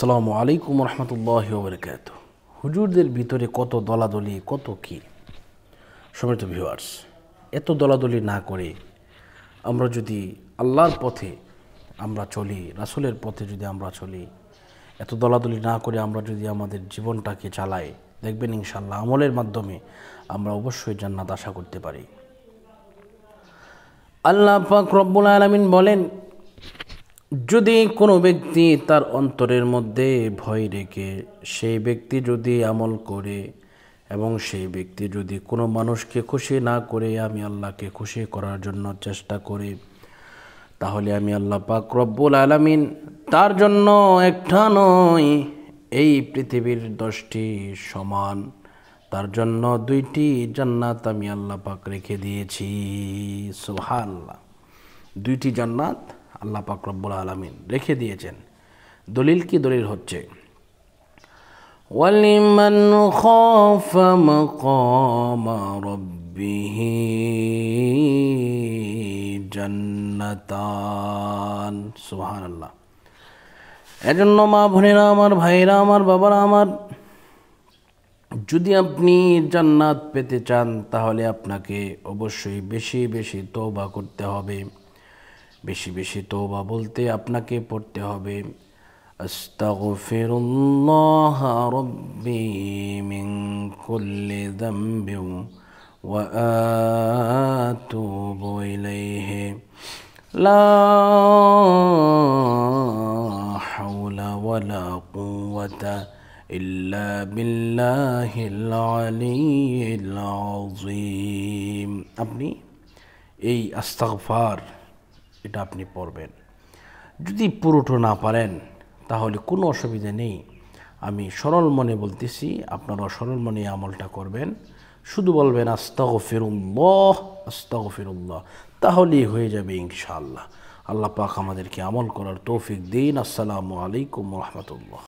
আসসালামু আলাইকুম রহমতুল্লাহ বরকাত হুজুরদের ভিতরে কত দলাদলি কত কি সমিত ভিউয়ার্স এত দলাদলি না করে আমরা যদি আল্লাহর পথে আমরা চলি রাসুলের পথে যদি আমরা চলি এত দলাদলি না করে আমরা যদি আমাদের জীবনটাকে চালাই দেখবেন ইনশাল্লাহ আমলের মাধ্যমে আমরা অবশ্যই জান্নাত আশা করতে পারি আল্লাহ পাক রব্বুল আলমিন বলেন যদি কোনো ব্যক্তি তার অন্তরের মধ্যে ভয় রেখে সেই ব্যক্তি যদি আমল করে এবং সেই ব্যক্তি যদি কোনো মানুষকে খুশি না করে আমি আল্লাহকে খুশি করার জন্য চেষ্টা করি তাহলে আমি আল্লাহ পাক রব্বুল আলামিন তার জন্য একটা নয় এই পৃথিবীর দশটি সমান তার জন্য দুইটি জান্নাত আমি আল্লাহ পাক রেখে দিয়েছি সোহাল্লা দুইটি জান্নাত আল্লাহ পাক আলমিন রেখে দিয়েছেন দলিল কি দলিল হচ্ছে ولمن خاف مقام ربه জান্নাতান সুহান আল্লাহ এজন্য মা ভনেরা আমার ভাইরা আমার বাবারা আমার যদি আপনি জান্নাত পেতে চান তাহলে আপনাকে অবশ্যই বেশি বেশি তৌবা করতে হবে বেশি বেশি তৌবা বলতে আপনাকে পড়তে হবে أستغفر الله ربي من كل ذنب وأتوب إليه لا حول ولا قوة إلا بالله العلي العظيم أبني أي أستغفار এটা আপনি পড়বেন যদি পুরোটো না পারেন তাহলে কোনো অসুবিধা নেই আমি সরল মনে বলতেছি আপনারা সরল মনে আমলটা করবেন শুধু বলবেন আস্তাহ ফিরুল্লাহ আস্তাহ ফিরুল্লাহ তাহলেই হয়ে যাবে ইনশাআল্লাহ আল্লাহ পাক আমাদেরকে আমল করার তৌফিক দিন আসসালামু আলাইকুম রহমতুল্লাহ